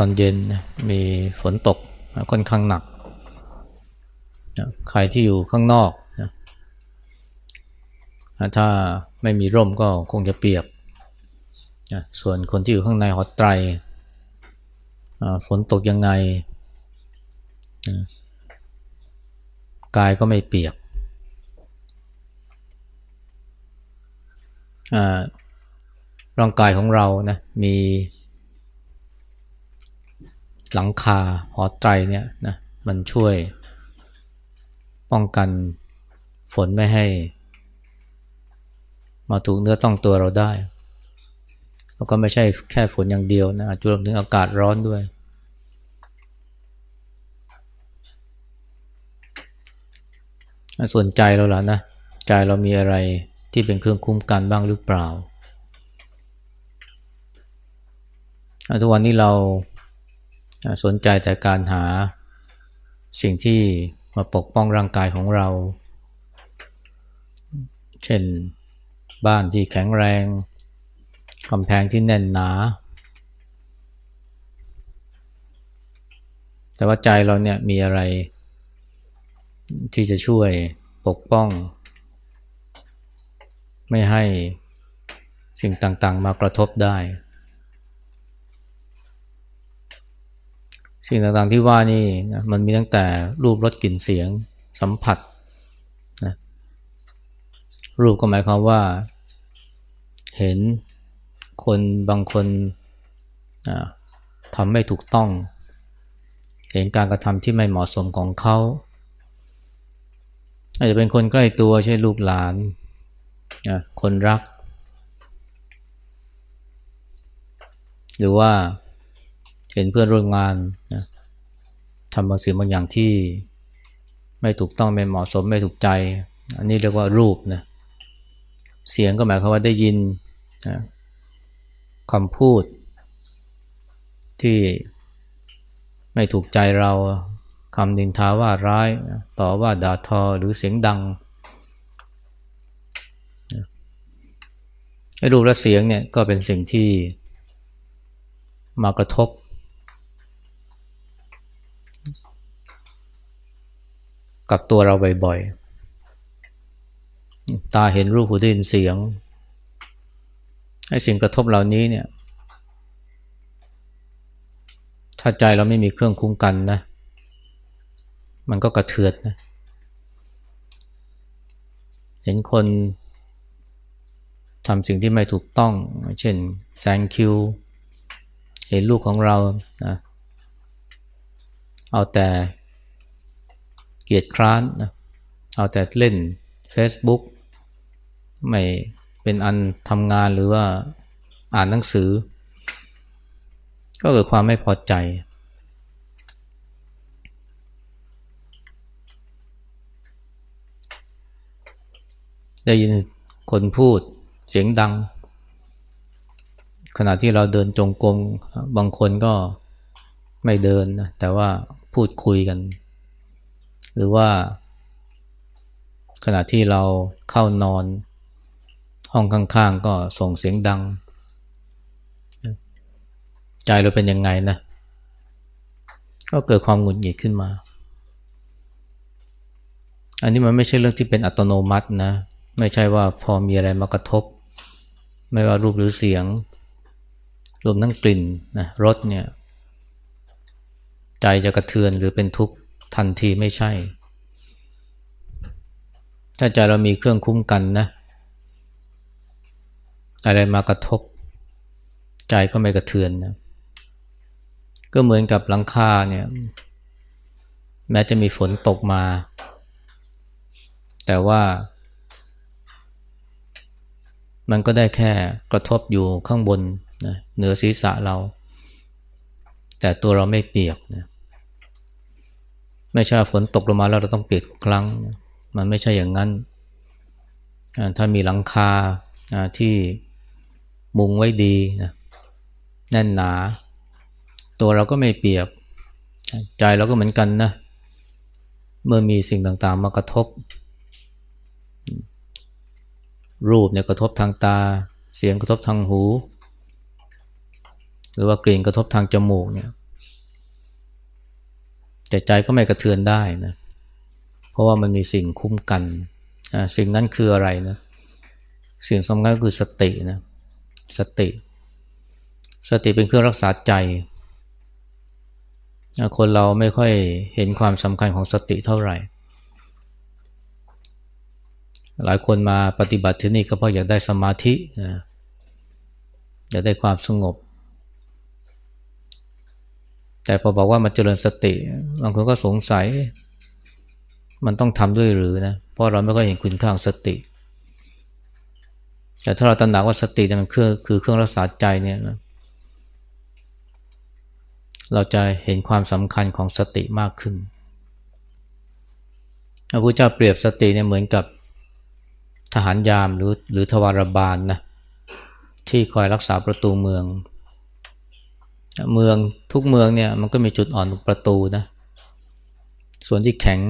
ตอนเย็นมีฝนตกค่อนข้างหนักใครที่อยู่ข้างนอก ถ้าไม่มีร่มก็คงจะเปียกส่วนคนที่อยู่ข้างในหอไตรฝนตกยังไงกายก็ไม่เปียกร่างกายของเรานะมีหลังคาหอไตรเนี่ยนะมันช่วย ป้องกันฝนไม่ให้ มาถูกเนื้อต้องตัวเราได้ แล้วก็ไม่ใช่แค่ฝนอย่างเดียวนะอาจจะรวมถึงอากาศร้อนด้วย ส่วนใจเราล่ะนะ ใจเรามีอะไรที่เป็นเครื่องคุ้มกันบ้างหรือเปล่า ทุกวันนี้เราสนใจแต่การหาสิ่งที่มาปกป้องร่างกายของเรา เช่นบ้านที่แข็งแรงกำแพงที่แน่นหนา แต่ว่าใจเราเนี่ย มีอะไรที่จะช่วยปกป้อง ไม่ให้สิ่งต่างๆมากระทบได้สิ่งต่างๆที่ว่านี่นะมันมีตั้งแต่รูปรสกลิ่นเสียง สัมผัสนะรูปก็หมายความว่า เห็นคนบางคนทำไม่ถูกต้อง เห็นการกระทำที่ไม่เหมาะสมของเขาอาจจะเป็นคนใกล้ตัวใช่ลูกหลาน คนรัก หรือว่าเห็นเพื่อนร่วมงานนะทำบางสิ่งบางอย่างที่ไม่ถูกต้องไม่เหมาะสมไม่ถูกใจ อันนี้เรียกว่ารูปนะ เสียงก็หมายความว่าได้ยินนะคำพูด ที่ไม่ถูกใจเราคำนินทาว่าร้าย ต่อว่าด่าทอ หรือเสียงดัง้รูปและเสียงเนี่ยก็เป็นสิ่งที่มากระทบกับตัวเราบ่อยๆ ตาเห็นรูปหูได้ยินเสียง ให้สิ่งกระทบเหล่านี้เนี่ย ถ้าใจเราไม่มีเครื่องคุ้มกันนะ มันก็กระเทือนนะ เห็นคนทำสิ่งที่ไม่ถูกต้อง เช่นแซงคิว เห็นลูกของเรานะเอาแต่เกียจคร้านนะเอาแต่เล่น Facebook ไม่เป็นอันทำงานหรือว่าอ่านหนังสือ ก็เกิดความไม่พอใจ ได้ยินคนพูดเสียงดัง ขณะที่เราเดินจงกรมบางคนก็ไม่เดินนะแต่ว่าพูดคุยกันหรือว่า ขณะที่เราเข้านอนห้องข้างๆก็ส่งเสียงดัง ใจเราเป็นยังไง นะ ก็เกิดความหงุดหงิดขึ้นมา อันนี้มันไม่ใช่เรื่องที่เป็นอัตโนมัตินะ ไม่ใช่ว่าพอมีอะไรมากระทบ ไม่ว่ารูปหรือเสียง รวมทั้งกลิ่นนะรสเนี่ย ใจจะกระเทือนหรือเป็นทุกข์ทันทีไม่ใช่ ถ้าใจเรามีเครื่องคุ้มกันนะ อะไรมากระทบ ใจก็ไม่กระเทือนนะ ก็เหมือนกับหลังคาเนี่ย แม้จะมีฝนตกมา แต่ว่า มันก็ได้แค่กระทบอยู่ข้างบนนะเหนือศีรษะเรา แต่ตัวเราไม่เปียกนะเไม่ใช่ฝนตกลงมาแล้วเราต้องเปียกทุกครั้ง มันไม่ใช่อย่างนั้น ถ้ามีหลังคาที่มุงไว้ดีนะแน่นหนา ตัวเราก็ไม่เปียกใจเราก็เหมือนกันนะ เมื่อมีสิ่งต่างๆมากระทบ รูปเนี่ยกระทบทางตา เสียงกระทบทางหู หรือว่ากลิ่นกระทบทางจมูกเนี่ยต่ใจก็ไม่กระเทือนได้นะเพราะว่ามันมีสิ่งคุ้มกันสิ่งนั้นคืออะไรนะสิ่งสำคัญก็คือสตินะสติ สติเป็นเครื่องรักษาใจ คนเราไม่ค่อยเห็นความสำคัญของสติเท่าไหร่หลายคนมาปฏิบัติที่นี่ก็เพราะอยากได้สมาธินะอยากได้ความสงบแต่พอบอกว่ามันเจริญสติบางคนก็สงสัยมันต้องทำด้วยหรือนะเพราะเราไม่ค่อยเห็นคุณค่าของสติ แต่ถ้าเราตระหนักว่าสติมันคือคือเครื่องรักษาใจเนี่ยนะเราจะเห็นความสำคัญของสติมากขึ้นพระพุทธเจ้าเปรียบสติเนี่ยเหมือนกับทหารยามหรือหรือทวารบาลนนะที่คอยรักษาประตูเมืองเมืองทุกเมืองเนี่ยมันก็มีจุดอ่อนประตูนะ ส่วนที่แข็ง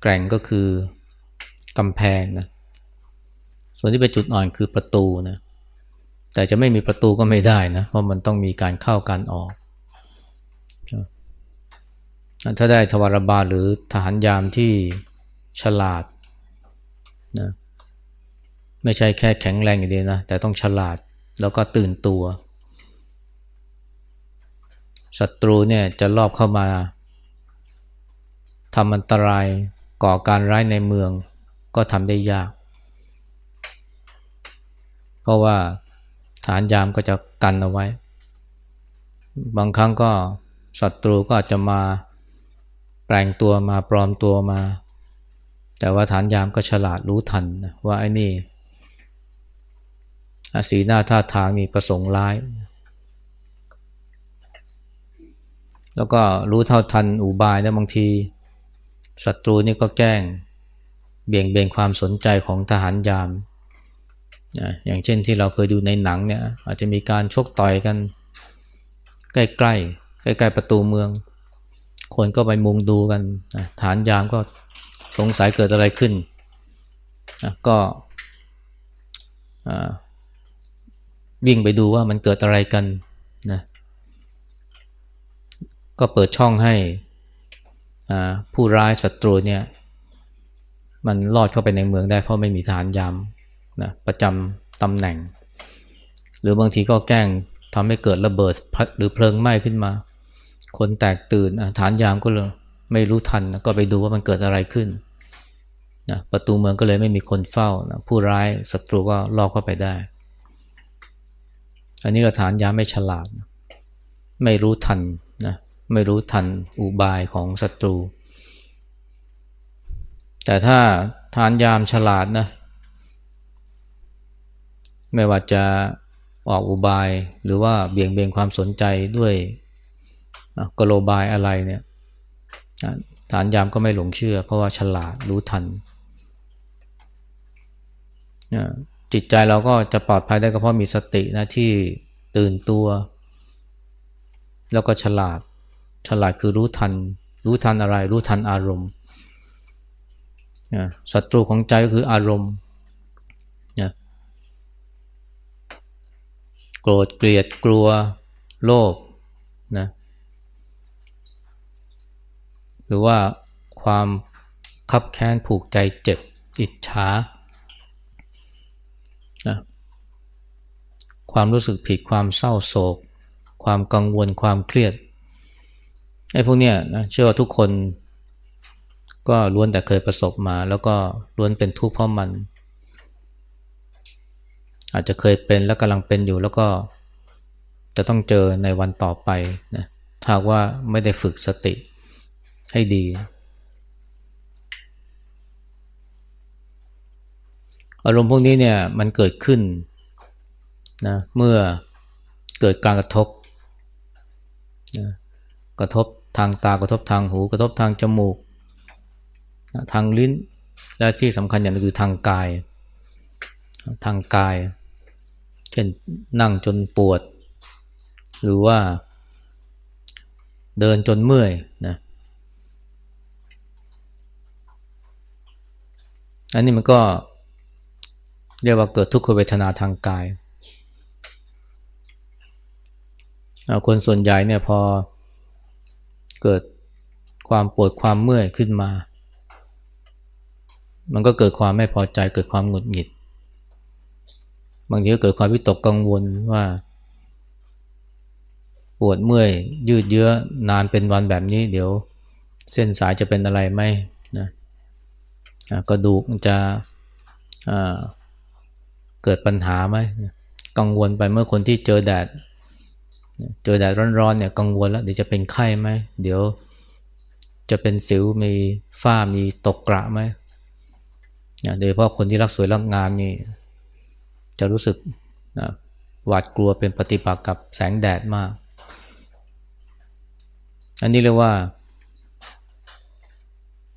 แกร่งก็คือกำแพงนะส่วนที่เป็นจุดอ่อนคือประตูนะแต่จะไม่มีประตูก็ไม่ได้นะเพราะมันต้องมีการเข้าการออกถ้าได้ทวารบาลหรือทหารยามที่ฉลาดนะไม่ใช่แค่แข็งแรงอย่างเดียวนะแต่ต้องฉลาดแล้วก็ตื่นตัวศัตรูเนี่ยจะลอบเข้ามาทำอันตรายก่อการร้ายในเมืองก็ทำได้ยาก เพราะว่าฐานยามก็จะกันเอาไว้ บางครั้งก็ศัตรูก็อาจจะมาแปลงตัวมาปลอมตัวมา แต่ว่าฐานยามก็ฉลาดรู้ทันว่าไอ้นี่สีหน้าท่าทางนี่ประสงค์ร้ายแล้วก็รู้เท่าทันอุบายนะบางทีศัตรูนี่ก็แกล้งเบี่ยงเบนความสนใจของทหารยามนะอย่างเช่นที่เราเคยดูในหนังเนี่ยอาจจะมีการชกต่อยกัน ใกล้ ๆ ใกล้ประตูเมืองคนก็ไปมุงดูกันฐานยามก็สงสัยเกิดอะไรขึ้น ก็วิ่งไปดูว่ามันเกิดอะไรกันนะก็เปิดช่องให้ผู้ร้ายศัตรูเนี่ยมันลอดเข้าไปในเมืองได้เพราะไม่มีฐานยามนะประจำตำแหน่ง หรือบางทีก็แกล้งทำให้เกิดระเบิดหรือเพลิงไหม้ขึ้นมา คนแตกตื่นฐานยามก็เลยไม่รู้ทันก็ไปดูว่ามันเกิดอะไรขึ้นนะประตูเมืองก็เลยไม่มีคนเฝ้านะผู้ร้ายศัตรูก็ลอดเข้าไปได้ อันนี้ก็ฐานยาไม่ฉลาด ไม่รู้ทันไม่รู้ทัน อุบายของศัตรู แต่ถ้าทานยามฉลาดนะ ไม่ว่าจะ ออก อุบายหรือว่าเบี่ยงเบนความสนใจด้วยกโลบายอะไรเนี่ย ฐานยามก็ไม่หลงเชื่อ เพราะว่าฉลาด รู้ทัน จิตใจเราก็จะปลอดภัยได้ก็เพราะมีสตินะ ที่ตื่นตัว แล้วก็ฉลาดฉลาดคือรู้ทันรู้ทันอะไร รู้ทันอารมณ์นะศัตรูของใจก็คืออารมณ์นะโกรธเกลียดกลัว โลภนะหรือว่าความคับแค้นผูกใจเจ็บอิจฉานะความรู้สึกผิดความเศร้าโศก ความกังวลความเครียดไอ้พวกเนี้ยนะเชื่อว่าทุกคนก็ล้วนแต่เคยประสบมา แล้วก็ล้วนเป็นทุกข์เพราะมัน อาจจะเคยเป็นแล้วกำลังเป็นอยู่แล้วก็ จะต้องเจอในวันต่อไปนะถ้าว่าไม่ได้ฝึกสติให้ดี อารมณ์พวกนี้เนี่ย มันเกิดขึ้นนะเมื่อเกิดการกระทบนะกระทบทางตา กระทบทางหูกระทบทางจมูก ทางลิ้น และที่สำคัญอย่างนึงคือทางกาย ทางกาย เช่นนั่งจนปวด หรือว่าเดินจนเมื่อยนะอันนี้มันก็เรียกว่าเกิดทุกขเวทนาทางกาย คนส่วนใหญ่เนี่ยพอเกิดความปวดความเมื่อยขึ้นมา มันก็เกิดความไม่พอใจเกิดความหงุดหงิด บางทีก็เกิดความวิตกกังวลว่าปวดเมื่อย ยืดเยื้อนานเป็นวันแบบนี้ เดี๋ยวเส้นสายจะเป็นอะไรไหมนะกระดูกจะเกิดปัญหาไหมกังวลไปเมื่อคนที่เจอแดดเจอแดดร้อนๆเนี่ยกังวลแล้วเดี๋ยวจะเป็นไข้ไหม เดี๋ยว จะเป็นสิวมีฝ้ามีตกกระไหมโดยเฉพาะคนที่รักสวยรักงามนี่จะรู้สึกนะหวาดกลัวเป็นปฏิปักษ์กับแสงแดดมาก อันนี้เรียกว่า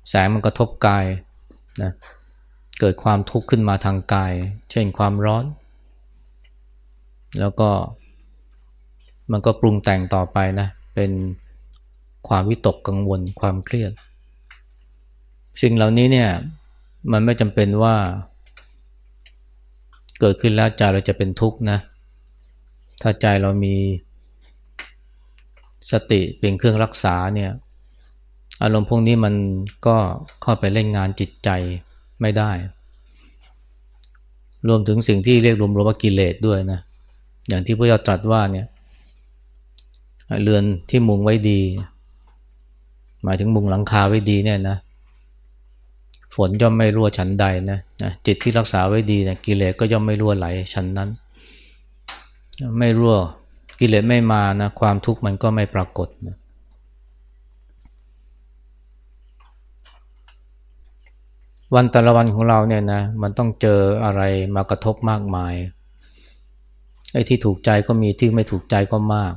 แสงมันกระทบกายนะเกิดความทุกข์ขึ้นมาทางกาย เช่นความร้อน แล้วก็มันก็ปรุงแต่งต่อไปนะ เป็นความวิตกกังวลความเครียด สิ่งเหล่านี้เนี่ย มันไม่จำเป็นว่า เกิดขึ้นแล้วใจเราจะเป็นทุกข์นะ ถ้าใจเรามีสติเป็นเครื่องรักษาเนี่ย อารมณ์พวกนี้มันก็เข้าไปเล่นงานจิตใจไม่ได้ รวมถึงสิ่งที่เรียกรวมๆว่ากิเลสด้วยนะ อย่างที่พระเจ้าตรัสว่าเนี่ยเรือนที่มุงไว้ดีหมายถึงมุงหลังคาไว้ดีเนี่ยนะฝนย่อมไม่รั่วชั้นใดนะจิตที่รักษาไว้ดีนะกิเลสก็ย่อมไม่รั่วไหลชั้นนั้น ไม่รั่วกิเลสไม่มานะความทุกข์มันก็ไม่ปรากฏนะวันแต่ละวันของเราเนี่ยนะมันต้องเจออะไรมากระทบมากมายไอ้ที่ถูกใจก็มีที่ไม่ถูกใจก็มาก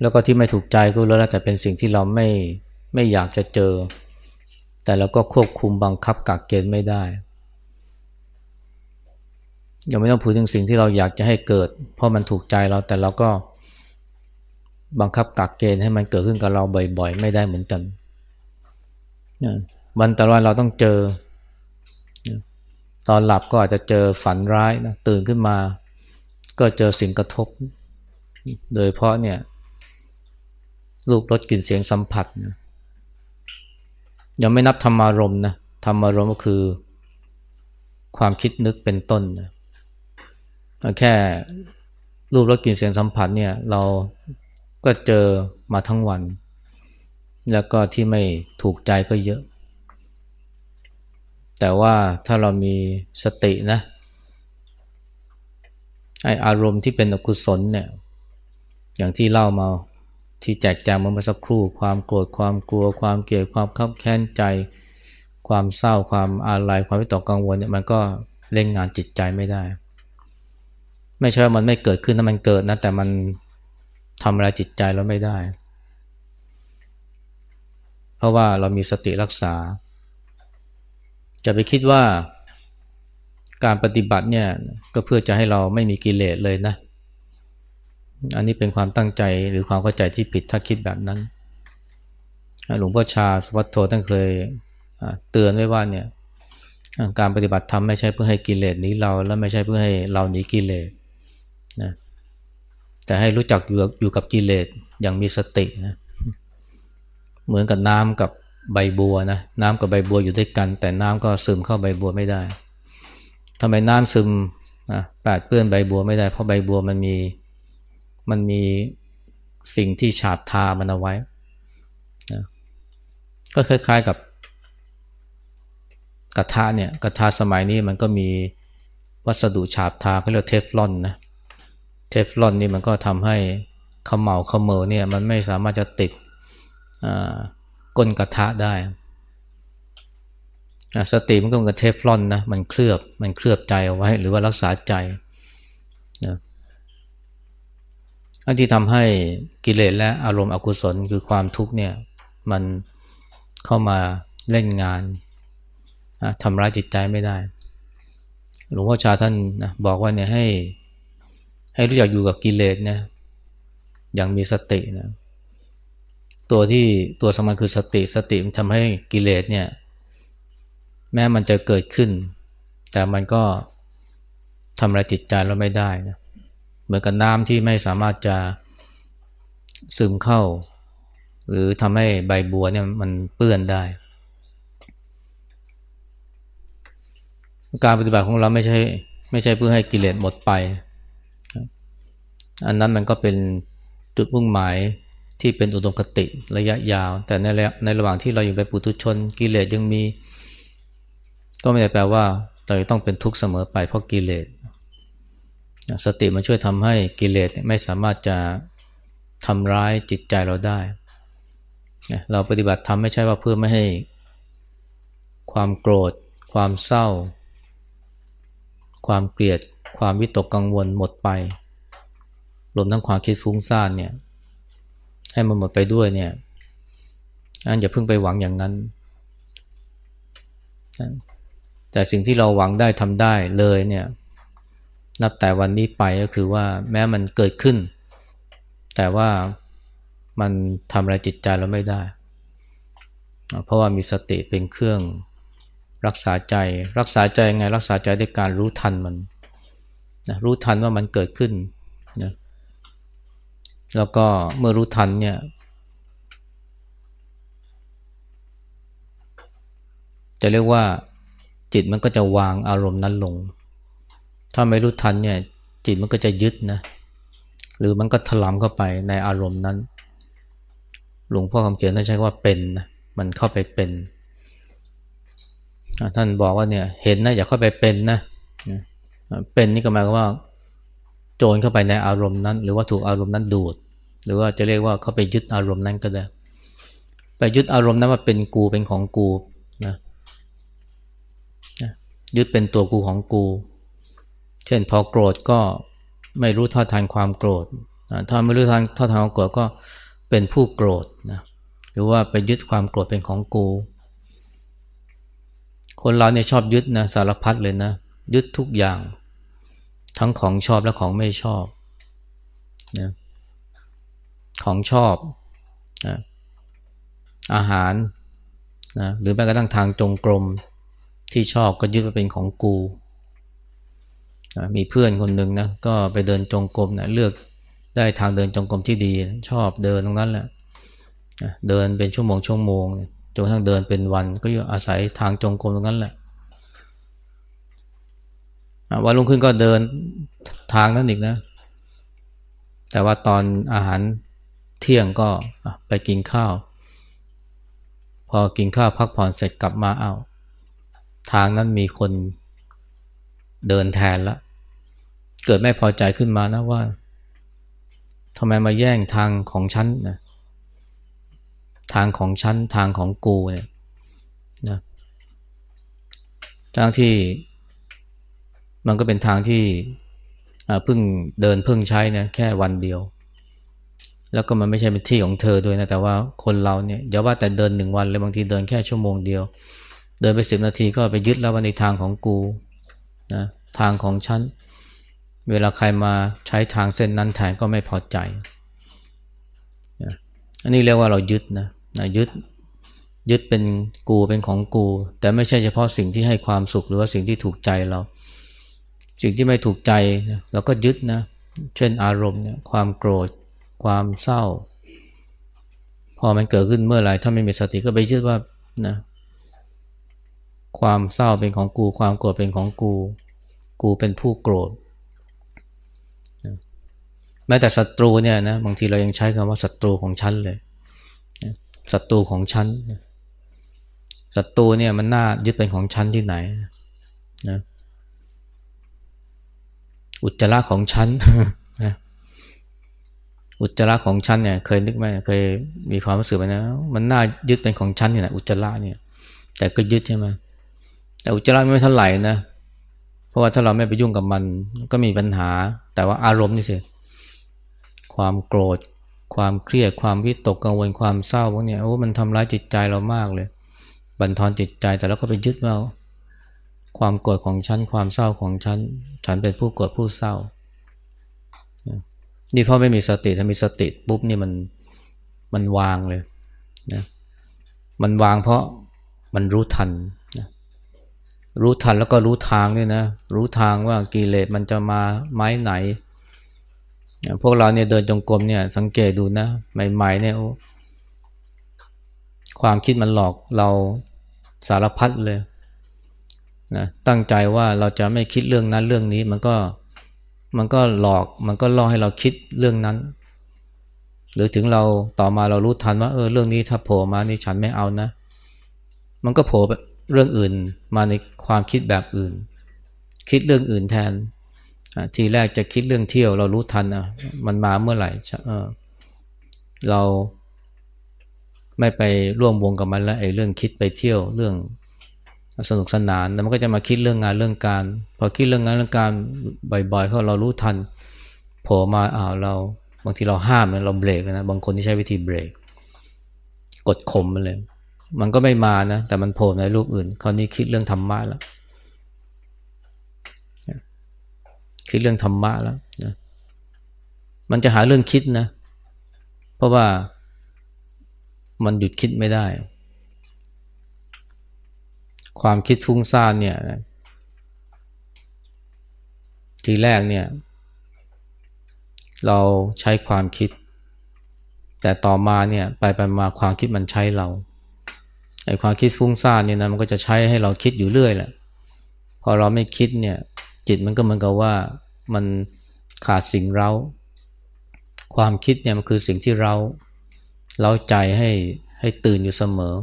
แล้วก็ที่ไม่ถูกใจก็แล้วแต่เป็นสิ่งที่เราไม่ไม่อยากจะเจอ แต่เราก็ควบคุมบังคับกักเกณฑ์ไม่ได้ยังไม่ต้องพูดถึงสิ่งที่เราอยากจะให้เกิด เพราะมันถูกใจเราแต่เราก็ บังคับกักเกณฑ์ให้มันเกิดขึ้นกับเราบ่อยๆ ไม่ได้เหมือนกันวันตลอวันเราต้องเจอ ตอนหลับก็อาจจะเจอฝันร้ายนะตื่นขึ้นมา ก็เจอสิ่งกระทบ โดยเพราะเนี่ยรูปรสกลิ่นเสียงสัมผัสนะยังไม่นับธรรมารมนะธรรมารมก็คือ ความคิดนึกเป็นต้นนะแค่รูปรสกลิ่นเสียงสัมผัสเนี่ย เราก็เจอมาทั้งวัน แล้วก็ที่ไม่ถูกใจก็เยอะ แต่ว่าถ้าเรามีสตินะไออารมณ์ที่เป็นอกุศลเนี่ยอย่างที่เล่ามาที่แจกแจงมาเมื่อสักครู่ ความโกรธความกลัว ความเกลียดความขับแค้นใจ ความเศร้าความอาลัยความวิตกกังวลเนี่ยมันก็เล่นงานจิตใจไม่ได้ ไม่ใช่ว่ามันไม่เกิดขึ้นถ้ามันเกิดนะ แต่มันทำอะไรจิตใจเราไม่ได้ เพราะว่าเรามีสติรักษา จะไปคิดว่าการปฏิบัติเนี่ยก็เพื่อจะให้เราไม่มีกิเลสเลยนะอันนี้เป็นความตั้งใจหรือความเข้าใจที่ผิดถ้าคิดแบบนั้น หลวงพ่อชาสวัสดโทท่านเคยเตือนไว้ว่าเนี่ย การปฏิบัติธรรมไม่ใช่เพื่อให้กิเลสนี้เราและไม่ใช่เพื่อให้เราหนีกิเลส นะ แต่ให้รู้จักอยู่อยู่กับกิเลสอย่างมีสตินะ เหมือนกับน้ำกับใบบัวนะ น้ำกับใบบัวอยู่ด้วยกัน แต่น้ำก็ซึมเข้าใบบัวไม่ได้ ทำไมน้ำซึมนะแปดเปื้อนใบบัวไม่ได้เพราะใบบัวมันมีมันมีสิ่งที่ฉาบทามันเอาไว้นะก็คล้ายๆกับกระทะเนี่ยกระทะสมัยนี้มันก็มีวัสดุฉาบทาเขาเรียกเทฟลอนนะเทฟลอนนี่มันก็ทำให้เขมเหลาขมเมอเนี่ยมันไม่สามารถจะติดก้นกระทะได้สติมันก็เหมือนเทฟลอนนะ มันเคลือบ มันเคลือบใจเอาไว้หรือว่ารักษาใจนะอันที่ทำให้กิเลสและอารมณ์อกุศลคือความทุกข์เนี่ยมันเข้ามาเล่นงานทำร้ายจิตใจไม่ได้หลวงพ่อชาท่านนะบอกว่าเนี่ยให้ให้รู้จักอยู่กับกิเลสนะอย่างมีสตินะตัวที่ตัวสำคัญคือสติสติมันทำให้กิเลสเนี่ยแม้มันจะเกิดขึ้น แต่มันก็ทำลายจิตใจเราไม่ได้นะเหมือนกับน้ำที่ไม่สามารถจะซึมเข้า หรือทำให้ใบบัวเนี่ยมันเปื้อนได้ การปฏิบัติของเราไม่ใช่ไม่ใช่เพื่อให้กิเลสหมดไป อันนั้นมันก็เป็นจุดมุ่งหมายที่เป็นอุดมคติระยะยาว แต่ในระในระหว่างที่เราอยู่ไปนปุถุชนกิเลสยังมี ก็ไม่ได้แปลว่าเราต้องเป็นทุกข์เสมอไปเพราะกิเลสสติมันช่วยทำให้กิเลสไม่สามารถจะทำร้ายจิตใจเราได้เราปฏิบัติทำไม่ใช่ว่าเพื่อไม่ให้ความโกรธ ความเศร้า ความเกลียดความวิตกกังวลหมดไป รวมทั้งความคิดฟุ้งซ่านเนี่ยให้มันหมดไปด้วยเนี่ยอันอย่าเพิ่งไปหวังอย่างนั้น แต่สิ่งที่เราหวังได้ทำได้เลยเนี่ยนับแต่วันนี้ไปก็คือว่าแม้มันเกิดขึ้น แต่ว่ามันทำอะไรจิตใจเราไม่ได้ เพราะว่ามีสติเป็นเครื่องรักษาใจรักษาใจยังไงรักษาใจด้วยการรู้ทันมันนะรู้ทันว่ามันเกิดขึ้นนะแล้วก็เมื่อรู้ทันเนี่ยจะเรียกว่าจิตมันก็จะวางอารมณ์นั้นลงถ้าไม่รู้ทันเนี่ยจิตมันก็จะยึดนะ หรือมันก็ถลำเข้าไปในอารมณ์นั้น หลวงพ่อคำเขียนท่านใช้ว่าเป็นนะมันเข้าไปเป็นท่านบอกว่าเนี่ยเห็นนะอย่าเข้าไปเป็นนะเป็นนี่ก็หมายความว่า โจรเข้าไปในอารมณ์นั้น หรือว่าถูกอารมณ์นั้นดูด หรือว่าจะเรียกว่าเข้าไปยึดอารมณ์นั้นก็ได้ไปยึดอารมณ์นั้นว่าเป็นกูเป็นของกูนะยึดเป็นตัวกูของกูเช่นพอโกรธก็ไม่รู้ทอดทานความโกรธ ถ้าไม่รู้ทานทอดทานความโกรธก็เป็นผู้โกรธนะหรือว่าไปยึดความโกรธเป็นของกู คนเราเนี่ยชอบยึดนะสารพัดเลยนะ ยึดทุกอย่างทั้งของชอบและของไม่ชอบนะของชอบนะอาหารนะหรือแม้กระทั่งทางจงกรมที่ชอบก็ยึดไปาเป็นของกูมีเพื่อนคนหนึ่งนะก็ไปเดินจงกรมนะเลือกได้ทางเดินจงกรมที่ดีชอบเดินตรงนั้นแหละเดินเป็นชั่วโมงชั่วโมงจนกระทั่งเดินเป็นวันก็อยู่อาศัยทางจงกรมตรงนั้นแหละวันลุกงขึ้นก็เดินทางนั้นอีกนะ แต่ว่าตอนอาหารเที่ยงก็ไปกินข้าว พอกินข้าวพักผ่อนเสร็จกลับมาเอา ทางนั้นมีคนเดินแทนละเกิดไม่พอใจขึ้นมานะว่าทำไมมาแย่งทางของฉันนะทางของฉันทางของกูเนี่ยนะทางที่มันก็เป็นทางที่เพิ่งเดินเพิ่งใช้นะแค่วันเดียว แล้วก็มันไม่ใช่เป็นที่ของเธอด้วยนะแต่ว่าคนเราเนี่ยอย่าว่าแต่เดินหนึ่งวันเลยบางทีเดินแค่ชั่วโมงเดียว เดินไปสิบนาทีก็ไปยึดแล้วว่าในทางของกูนะทางของฉันเวลาใครมาใช้ทางเส้นนั้นแทนก็ไม่พอใจนะอันนี้เรียกว่าเรายึดนะนะ ยึดยึดเป็นกูเป็นของกู แต่ไม่ใช่เฉพาะสิ่งที่ให้ความสุขหรือว่าสิ่งที่ถูกใจเรา สิ่งที่ไม่ถูกใจนะเราก็ยึดนะ เช่นอารมณ์เนี่ยความโกรธ ความเศร้า พอมันเกิดขึ้นเมื่อไหร่ถ้าไม่มีสติก็ไปยึดว่า นะ ความเศร้าเป็นของกู ความโกรธเป็นของกู กูเป็นผู้โกรธแม้แต่ศัตรูเนี่ยนะบางที เรายังใช้คำว่าศัตรูของฉัน เลยศัตรูของฉันศัตรูเนี่ย มันน่ายึดเป็นของฉันที่ไหนนะอุจจาระของฉันนะอุจจาระของฉัน เนี่ย เคยนึกไหมเคยมีความรู้สึกไหมนะ มันน่ายึดเป็นของฉันที่ไหนอุจจาระเนี่ยแต่ก็ยึดใช่ไหมแต่อุจจาระไม่เท่าไหร่นะเพราะว่าถ้าเราไม่ไปยุ่งกับมัน ก็มีปัญหา แต่ว่า อารมณ์นี่สิความโกรธ ความเครียด ความวิตกกังวล ความเศร้าพวกนี้โอ้ มันทำร้ายจิตใจเรามากเลย บั่นทอนจิตใจ แต่เราก็ไปยึดเอาความโกรธของฉัน ความเศร้าของฉัน ฉันเป็นผู้โกรธผู้เศร้า นี่พอไม่มี สติ ถ้ามีสติ ปุ๊บนี่มัน มันวางเลย นะ มันวางเพราะมันรู้ทันนะรู้ทันแล้วก็รู้ทางด้วยนะ รู้ทางว่ากิเลสมันจะมาไม้ไหนพวกเราเนี่ยเดินจงกรมเนี่ยสังเกตดูนะใหม่ๆเนี่ยความคิดมันหลอกเราสารพัดเลยนะตั้งใจว่าเราจะไม่คิดเรื่องนั้นเรื่องนี้มันก็มันก็หลอกมันก็ล่อให้เราคิดเรื่องนั้น หรือถึงเราต่อมาเรารู้ทันว่าเออเรื่องนี้ ถ้าโผล่มานี่ฉันไม่เอานะ มันก็โผล่เรื่องอื่นมาในความคิดแบบอื่น คิดเรื่องอื่นแทนทีแรกจะคิดเรื่องเที่ยวเรารู้ทันนะมันมาเมื่อไหร่เราไม่ไปร่วมวงกับมันแล้วไอ้เรื่องคิดไปเที่ยวเรื่อง สนุกสนานแล้วมันก็จะมาคิดเรื่องงานเรื่องการพอคิดเรื่องงานเรื่องการ บ่อยๆเขาเรารู้ทันโผล่มาอ้าวเราบางทีเราห้ามลยเราเบรกนะบางคนที่ใช้วิธีเบรกกดข่มมันเลย มันก็ไม่มานะแต่มันโผล่ในรูปอื่น คราวนี้คิดเรื่องธรรมะแล้วคิดเรื่องธรรมะแล้วนะ มันจะหาเรื่องคิดนะ เพราะว่ามันหยุดคิดไม่ได้ ความคิดฟุ้งซ่านเนี่ย ทีแรกเนี่ย เราใช้ความคิด แต่ต่อมาเนี่ย ไปไปมาความคิดมันใช้เรา ไอ้ความคิดฟุ้งซ่านเนี่ยนะมันก็จะใช้ให้เราคิดอยู่เรื่อยแหละพอเราไม่คิดเนี่ยจิตมันก็เหมือนกับว่ามันขาดสิ่งเราความคิดเนี่ยมันคือสิ่งที่เราเราใจให้ให้ตื่นอยู่เสมอ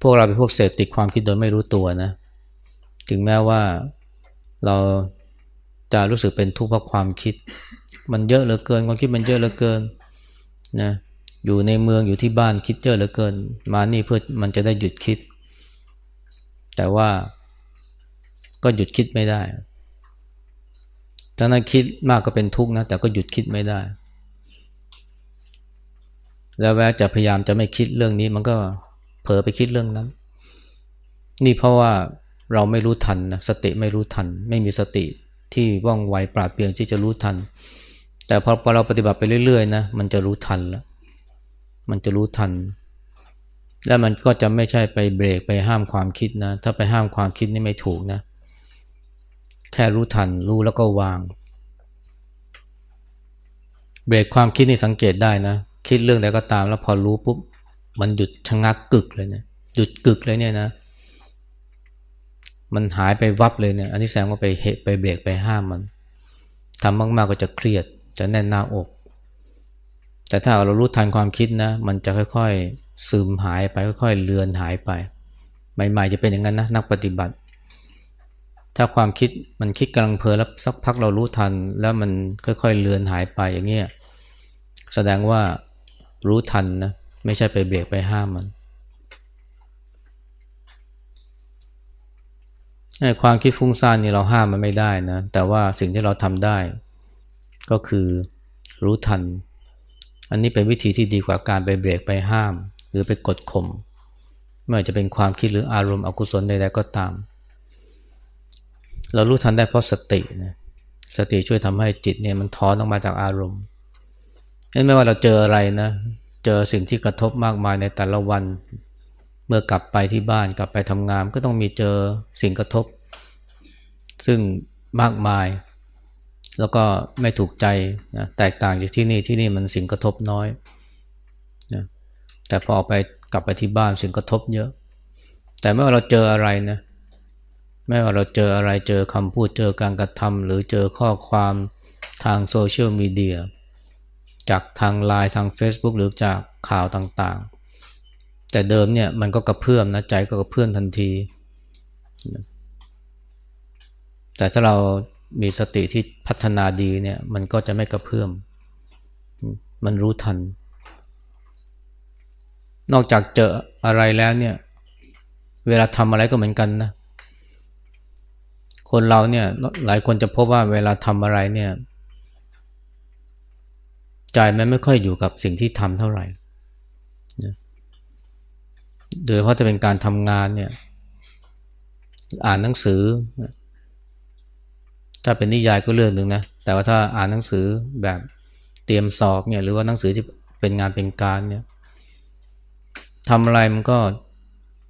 พวกเราเป็นพวกเสพติดความคิดโดยไม่รู้ตัวนะ ถึงแม้ว่าเราจะรู้สึกเป็นทุกข์เพราะความคิด มันเยอะเหลือเกินความคิดมันเยอะเหลือเกินนะอยู่ในเมืองอยู่ที่บ้านคิดเยอะเหลือเกิน มานี่เพื่อมันจะได้หยุดคิด แต่ว่าก็หยุดคิดไม่ได้ถ้านั้นคิดมากก็เป็นทุกข์นะ แต่ก็หยุดคิดไม่ได้ แล้วแม้จะพยายามจะไม่คิดเรื่องนี้ มันก็เผลอไปคิดเรื่องนั้น นี่เพราะว่าเราไม่รู้ทันนะ สติไม่รู้ทัน ไม่มีสติที่ว่องไวปราดเปรียง ที่จะรู้ทัน แต่พอเราปฏิบัติไปเรื่อยๆนะ มันจะรู้ทันแล้ว มันจะรู้ทัน และมันก็จะไม่ใช่ไปเบรกไปห้ามความคิดนะ ถ้าไปห้ามความคิดนี่ไม่ถูกนะเแค่รู้ทันรู้แล้วก็วาง เบรกความคิดนี่สังเกตได้นะ คิดเรื่องใดก็ตามแล้วพอรู้ปุ๊บมันหยุดชะงักกึกเลยเนี่ยหยุดกึกเลยเนี่ยนะมันหายไปวับเลยเนี่ยอันนี้แสดงว่าไปเหตุไปเบรกไปห้ามมันทำมากๆก็จะเครียดจะแน่นหน้าอก แต่ถ้าเรารู้ทันความคิดนะ มันจะค่อยๆซึมหายไปค่อยๆเลือนหายไปใหม่ๆจะเป็นอย่างนั้นนะนักปฏิบัติถ้าความคิดมันคิดกำลังเพลินแล้วสักพักเรารู้ทันแล้วมันค่อยๆเลือนหายไปอย่างเงี้ยแสดงว่ารู้ทันนะไม่ใช่ไปเบรกไปห้ามมันความคิดฟุ้งซ่านนี่เราห้ามมันไม่ได้นะแต่ว่าสิ่งที่เราทำได้ก็คือรู้ทัน อันนี้เป็นวิธีที่ดีกว่าการไปเบรกไปห้าม หรือไปกดข่มไม่ว่าจะเป็นความคิดหรืออารมณ์อกุศลใดๆก็ตามเรารู้ทันได้เพราะสตินะ สติช่วยทำให้จิตเนี่ยมันถอนออกมาจากอารมณ์ ไม่ว่าเราเจออะไรนะ เจอสิ่งที่กระทบมากมายในแต่ละวัน เมื่อกลับไปที่บ้านกลับไปทำงานก็ต้องมีเจอสิ่งกระทบ ซึ่งมากมาย แล้วก็ไม่ถูกใจนะแตกต่างจากที่นี่ที่นี่มันสิ่งกระทบน้อยนะแต่พอออกไปกลับไปที่บ้านสิ่งกระทบเยอะ แต่ไม่ว่าเราเจออะไรนะเไม่ว่าเราเจออะไร เจอคำพูดเจอการกระทำหรือเจอข้อความทางโซเชียลมีเดียจากทางไลน์ทาง Facebook หรือจากข่าวต่างๆ แต่เดิมเนี่ยมันก็กระเพื่อมนะ ใจก็กระเพื่อมทันที แต่ถ้าเรามีสติที่พัฒนาดีเนี่ย มันก็จะไม่กระเพื่อมมันรู้ทัน นอกจากเจออะไรแล้วเนี่ย เวลาทำอะไรก็เหมือนกันนะคนเราเนี่ยหลายคนจะพบว่าเวลาทำอะไรเนี่ยใจมันไม่ค่อยอยู่กับสิ่งที่ทำเท่าไหร่โดยเพราะจะเป็นการทำงานเนี่ย อ่านหนังสือ ถ้าเป็นนิยายก็เรื่องหนึ่งนะแต่ว่าถ้าอ่านหนังสือแบบเตรียมสอบเนี่ย หรือว่าหนังสือที่เป็นงานเป็นการเนี่ยทำอะไรมันก็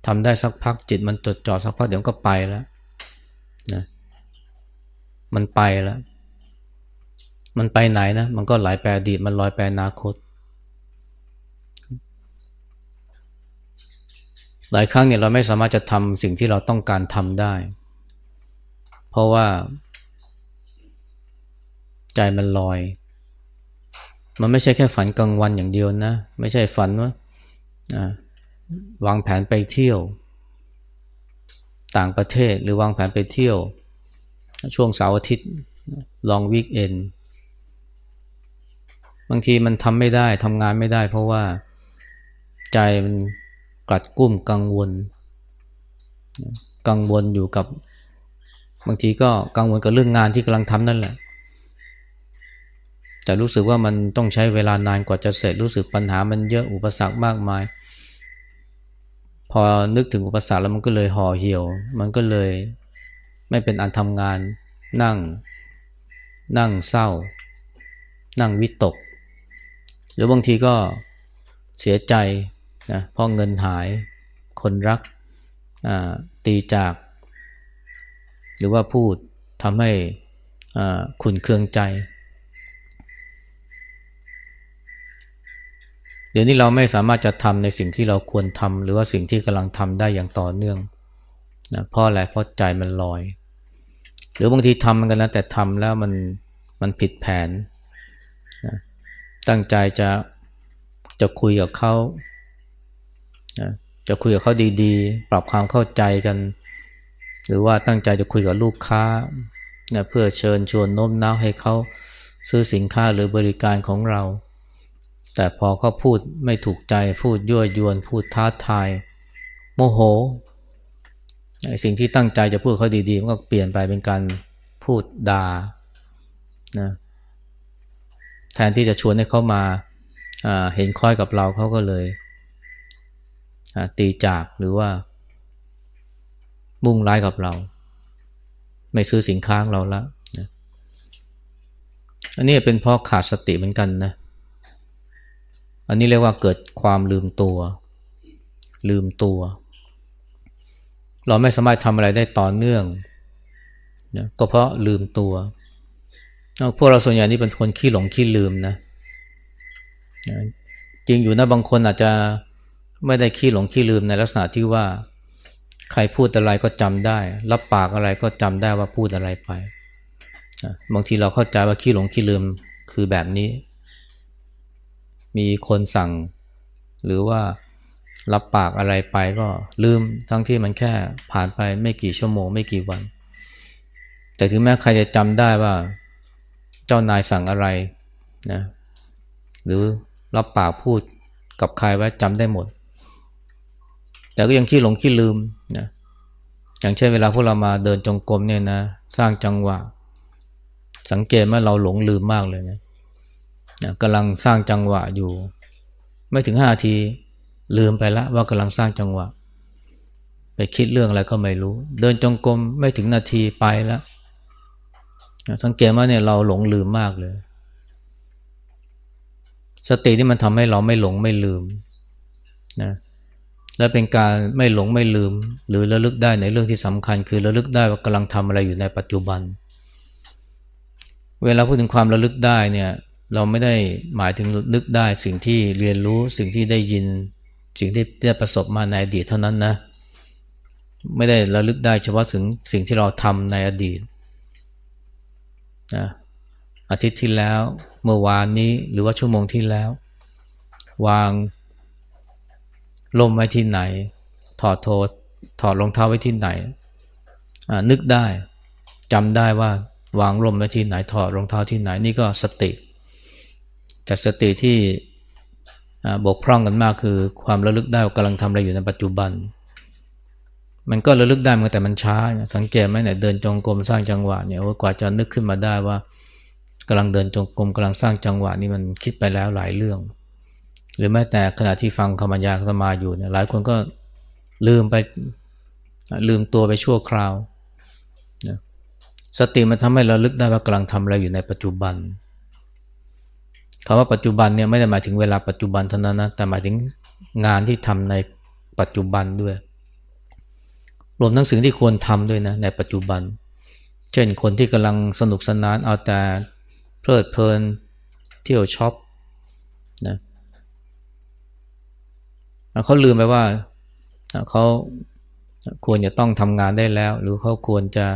ทำได้สักพักจิตมันจดจ่อสักพักเดี๋ยวก็ไปแล้วนะมันไปแล้ว มันไปไหนนะ มันก็ไหลไปอดีต มันลอยไปอนาคต หลายครั้งเนี่ยเราไม่สามารถจะทำสิ่งที่เราต้องการทำได้ เพราะว่า ใจมันลอย มันไม่ใช่แค่ฝันกลางวันอย่างเดียวนะ ไม่ใช่ฝันว่าวางแผนไปเที่ยว ต่างประเทศหรือวางแผนไปเที่ยวช่วงเสาร์อาทิตย์ลองวิกเอนบางทีมันทำไม่ได้ทำงานไม่ได้เพราะว่าใจมันกลัดกุ้มกังวล กังวลอยู่กับ บางทีก็กังวลกับเรื่องงานที่กำลังทำนั่นแหละ แต่รู้สึกว่ามันต้องใช้เวลานานกว่าจะเสร็จรู้สึกปัญหามันเยอะอุปสรรคมากมาย พอนึกถึงอุปสรรคแล้วมันก็เลยห่อเหี่ยว มันก็เลยไม่เป็นอันทำงานนั่ง นั่งเศร้า นั่งวิตกหรือบางทีก็เสียใจนะเพราะเงินหายคนรักตีจาก หรือว่าพูดทำให้ขุนเคืองใจ เดี๋ยวนี้เราไม่สามารถจะทำในสิ่งที่เราควรทำหรือว่าสิ่งที่กำลังทำได้อย่างต่อเนื่องนะเพราะอะไรเพราะใจมันลอยรือบางทีทำมันกันนะ แต่ทำแล้วมันมันผิดแผนนะตั้งใจจะจะคุยกับเขานะจะคุยกับเขาดีๆ ปรับความเข้าใจกัน หรือว่าตั้งใจจะคุยกับลูกค้านะเพื่อเชิญชวนโน้มน้าวให้เขาซื้อสินค้าหรือบริการของเรา แต่พอเขาพูดไม่ถูกใจ พูดยั่วยวนพูดท้าทาย โมโหสิ่งที่ตั้งใจจะพูดเขาดีๆ มันก็เปลี่ยนไปเป็นการพูดดา่านะแทนที่จะชวนให้เขามา เห็นค่อยกับเราเขาก็เลย ตีจากหรือว่า มุ่งร้ายกับเรา ไม่ซื้อสินค้าเราละนะอันนี้เป็นเพราะขาดสติเหมือนกันนะอันนี้เรียกว่าเกิดความลืมตัว ลืมตัวเราไม่สามารถทำอะไรได้ต่อเนื่องนะก็เพราะลืมตัวพวกเราส่วนใหญ่นี่เป็นคนขี้หลงขี้ลืมนะนะ จริงอยู่นะบางคนอาจจะไม่ได้ขี้หลงขี้ลืมในลักษณะที่ว่าใครพูดอะไรก็จำได้ รับปากอะไรก็จำได้ว่าพูดอะไรไปนะบางทีเราเข้าใจว่าขี้หลงขี้ลืมคือแบบนี้ มีคนสั่งหรือว่ารับปากอะไรไปก็ลืมทั้งที่มันแค่ผ่านไปไม่กี่ชั่วโมงไม่กี่วัน แต่ถึงแม้ใครจะจำได้ว่า เจ้านายสั่งอะไรนะหรือรับปากพูดกับใครไว้จำได้หมด แต่ก็ยังขี้หลงขี้ลืมนะอย่างเช่นเวลาพวกเรามาเดินจงกรมเนี่ยนะ สร้างจังหวะ สังเกตว่าเราหลงลืมมากเลยนะนะกำลังสร้างจังหวะอยู่ ไม่ถึงห้าทีลืม ไปละว่ากำลังสร้างจังหวะ ไปคิดเรื่องอะไรก็ไม่รู้ เดินจงกรมไม่ถึงนาทีไปแล้ว สังเกตว่าเนี่ยเราหลงลืมมากเลย สตินี่มันทำให้เราไม่หลงไม่ลืม นะ และเป็นการไม่หลงไม่ลืม หรือระลึกได้ในเรื่องที่สำคัญ คือระลึกได้ว่ากำลังทำอะไรอยู่ในปัจจุบัน เวลาพูดถึงความระลึกได้เนี่ยเราไม่ได้หมายถึงนึกได้สิ่งที่เรียนรู้สิ่งที่ได้ยินสิ่งที่ได้ประสบมาในอดีตเท่านั้นนะไม่ได้ระลึกได้เฉพาะถึงสิ่งที่เราทำในอดีตนะอาทิตย์ที่แล้วเมื่อวานนี้หรือว่าชั่วโมงที่แล้ว วางล่มไว้ที่ไหน ถอดโทถอดรองเท้าไว้ที่ไหนนึกได้จำได้ว่าวางล่มไว้ที่ไหนถอดรองเท้าที่ไหนนี่ก็สติจากสติที่บกพร่องกันมากคือ ความระลึกได้ว่ากำลังทำอะไรอยู่ในปัจจุบัน มันก็ระลึกได้มันแต่มันช้า สังเกตไหมเนี่ยเดินจงกรมสร้างจังหวะเนี่ยกว่าจะนึกขึ้นมาได้ว่ากำลังเดินจงกรมกำลังสร้างจังหวะนี่มันคิดไปแล้วหลายเรื่อง หรือแม้แต่ขณะที่ฟังคำบรรยายธรรมาอยู่เนี่ยหลายคนก็ลืมไปลืมตัวไปชั่วคราวสติมันทำให้เราลึกได้ว่ากำลังทำอะไรอยู่ในปัจจุบันเคำว่าปัจจุบันเนี่ยไม่ได้หมายถึงเวลาปัจจุบันเท่านั้นนะแต่หมายถึงงานที่ทำในปัจจุบันด้วยรวมทั้งสิ่งที่ควรทำด้วยนะในปัจจุบัน เช่นคนที่กำลังสนุกสนานเอาแต่เพลิดเพลินเที่ยวช็อปนะเขาลืมไปว่าเขาควรจะต้องทำงานได้แล้ว หรือเขาควรจะ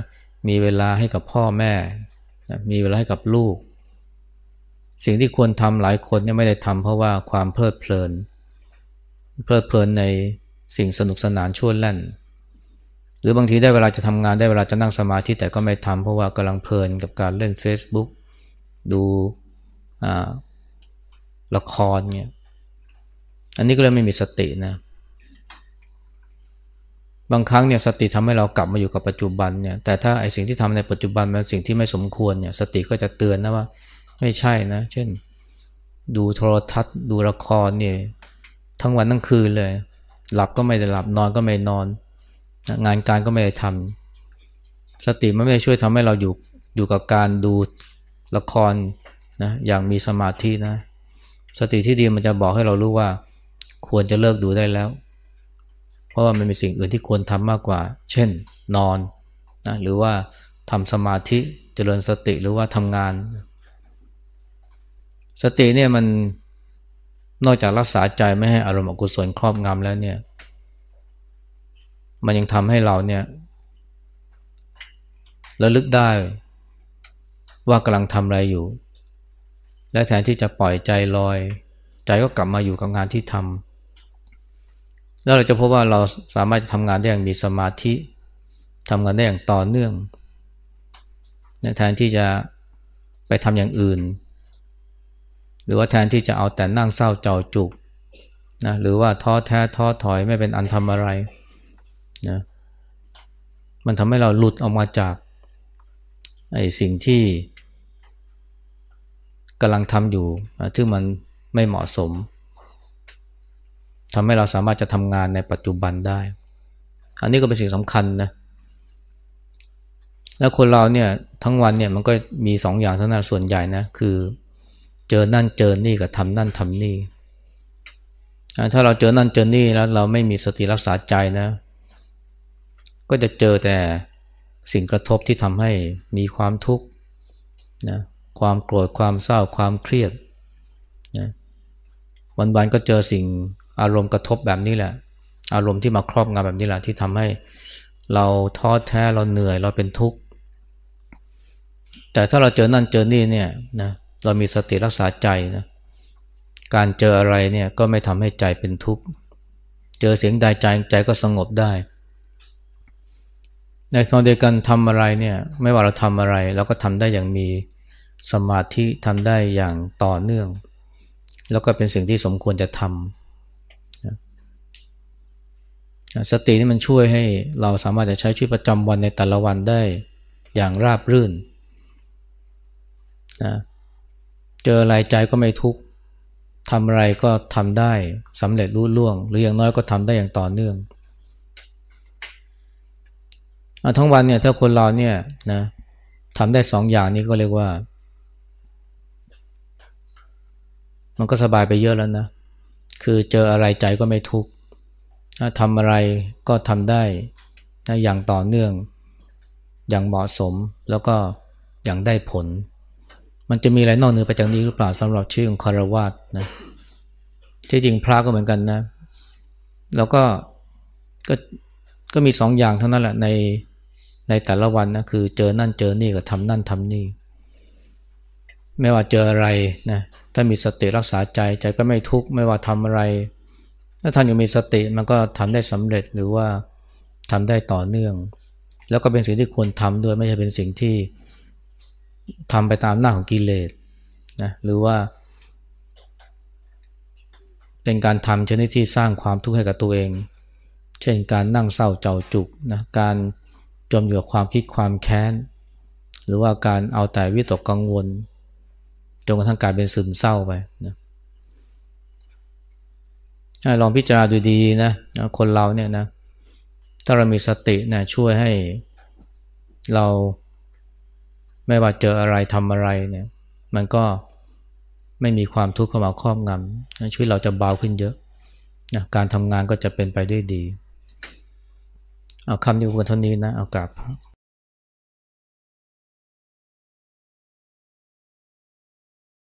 มีเวลาให้กับพ่อแม่มีเวลาให้กับลูกสิ่งที่ควรทำหลายคนเนี่ยไม่ได้ทำเพราะว่าความเพลิดเพลิน เพลิดเพลินในสิ่งสนุกสนานชั่วแเล่นหรือบางทีได้เวลาจะทำงานได้เวลาจะนั่งสมาธิแต่ก็ไม่ทำเพราะว่ากำลังเพลินกับการเล่น Facebook ดูละครเนี่ยอันนี้ก็เลยไม่มีสตินะบางครั้งเนี่ยสติทำให้เรากลับมาอยู่กับปัจจุบันเนี่ยแต่ถ้าไอสิ่งที่ทำในปัจจุบันเป็นสิ่งที่ไม่สมควรเนี่ยสติก็จะเตือนนะว่าไม่ใช่นะเช่นดูโทรทัศน์ ดูละครเนี่ยทั้งวันทั้งคืนเลย หลับก็ไม่ได้หลับนอนก็ไม่นอน งานการก็ไม่ได้ทำสติมันไม่ได้ช่วยทำให้เราอยู่ อยู่กับการดูละครนะอย่างมีสมาธินะ สติที่ดีมันจะบอกให้เรารู้ว่า ควรจะเลิกดูได้แล้ว เพราะว่ามันมีสิ่งอื่นที่ควรทำมากกว่า เช่นนอนนะหรือว่าทำสมาธิเจริญสติหรือว่าทำงานสติเนี่ยมันนอกจากรักษาใจไม่ให้อารมณ์อกุศลครอบงำแล้วเนี่ย มันยังทำให้เราเนี่ยระลึกได้ว่ากำลังทำอะไรอยู่ และแทนที่จะปล่อยใจลอย ใจก็กลับมาอยู่กับงานที่ทำแล้วเราจะพบว่าเราสามารถทำงานได้อย่างมีสมาธิทำงานได้อย่างต่อเนื่องแทนที่จะไปทำอย่างอื่นหรือว่าแทนที่จะเอาแต่นั่งเศร้าเจ้าจุกนะหรือว่าท้อแท้ท้อถอย ไม่เป็นอันทำอะไรนะมันทำให้เราหลุดออกมาจากไอ้สิ่งที่กำลังทำอยู่ที่มันไม่เหมาะสมทำให้เราสามารถจะทำงานในปัจจุบันได้ อันนี้ก็เป็นสิ่งสำคัญนะแล้วคนเราเนี่ยทั้งวันเนี่ยมันก็มีสองอย่างเท่านั้นส่วนใหญ่นะคือเจอนั่นเจอนี่กับทำนั่นทำนี่ ถ้าเราเจอนั่นเจอนี่แล้วเราไม่มีสติรักษาใจนะ ก็จะเจอแต่สิ่งกระทบที่ทำให้มีความทุกข์นะ ความโกรธ ความเศร้า ความเครียดนะวันๆก็เจอสิ่งอารมณ์กระทบแบบนี้แหละ อารมณ์ที่มาครอบงำแบบนี้แหละที่ทำให้เราท้อแท้เราเหนื่อยเราเป็นทุกข์ แต่ถ้าเราเจอนั่นเจอนี่เนี่ยนะเเรามีสติรักษาใจนะ การเจออะไรเนี่ยก็ไม่ทำให้ใจเป็นทุกข์ เจอเสียงใดใจใจก็สงบได้ ในขณะเดียวกันทำอะไรเนี่ย ไม่ว่าเราทำอะไรเราก็ทำได้อย่างมีสมาธิทำได้อย่างต่อเนื่อง แล้วก็เป็นสิ่งที่สมควรจะทำ สตินี่มันช่วยให้เราสามารถจะใช้ชีวิตประจำวันในแต่ละวันได้อย่างราบรื่น นะเจออะไรใจก็ไม่ทุกข์ ทำอะไรก็ทำได้สำเร็จรู้ล่วง หรืออย่างน้อยก็ทำได้อย่างต่อเนื่องทั้งวันเนี่ย ถ้าคนเราเนี่ยนะทำได้สองอย่างนี้ก็เรียกว่า มันก็สบายไปเยอะแล้วนะ คือเจออะไรใจก็ไม่ทุกข์ ทำอะไรก็ทำได้ อย่างต่อเนื่อง อย่างเหมาะสม แล้วก็อย่างได้ผลมันจะมีอะไรนอกเหนือไปจากนี้หรือเปล่าสำหรับชื่อของคารวาสนะที่จริงพระก็เหมือนกันนะ แล้วก็ก็ก็มีสองอย่างเท่านั้นแหละในในแต่ละวันนะคือเจอนั่นเจอนี่กับทำนั่นทำนี่ไม่ว่าเจออะไรนะถ้ามีสติรักษาใจ ใจก็ไม่ทุกข์ไม่ว่าทำอะไร ถ้าท่านยังมีสติมันก็ทำได้สำเร็จหรือว่าทำได้ต่อเนื่อง แล้วก็เป็นสิ่งที่ควรทำด้วยไม่ใช่เป็นสิ่งที่ทำไปตามหน้าของกิเลสนะหรือว่า เป็นการทำชนิดที่สร้างความทุกข์ให้กับตัวเอง เช่นการนั่งเศร้าเจ้าจุกนะการจมอยู่กับความคิดความแค้น หรือว่าการเอาแต่วิตกกังวลจนกระทั่งกลายเป็นซึมเศร้าไปนะลองพิจารณาดูดีนะ คนเราเนี่ยนะถ้าเรามีสตินะช่วยให้เราไม่ว่าเจออะไรทำอะไรเนี่ย มันก็ไม่มีความทุกข์เข้ามาครอบงำชีวิตเราจะเบาขึ้นเยอะนะการทำงานก็จะเป็นไปด้วยดี เอาคำนี้กันเท่านี้นะเอากลับ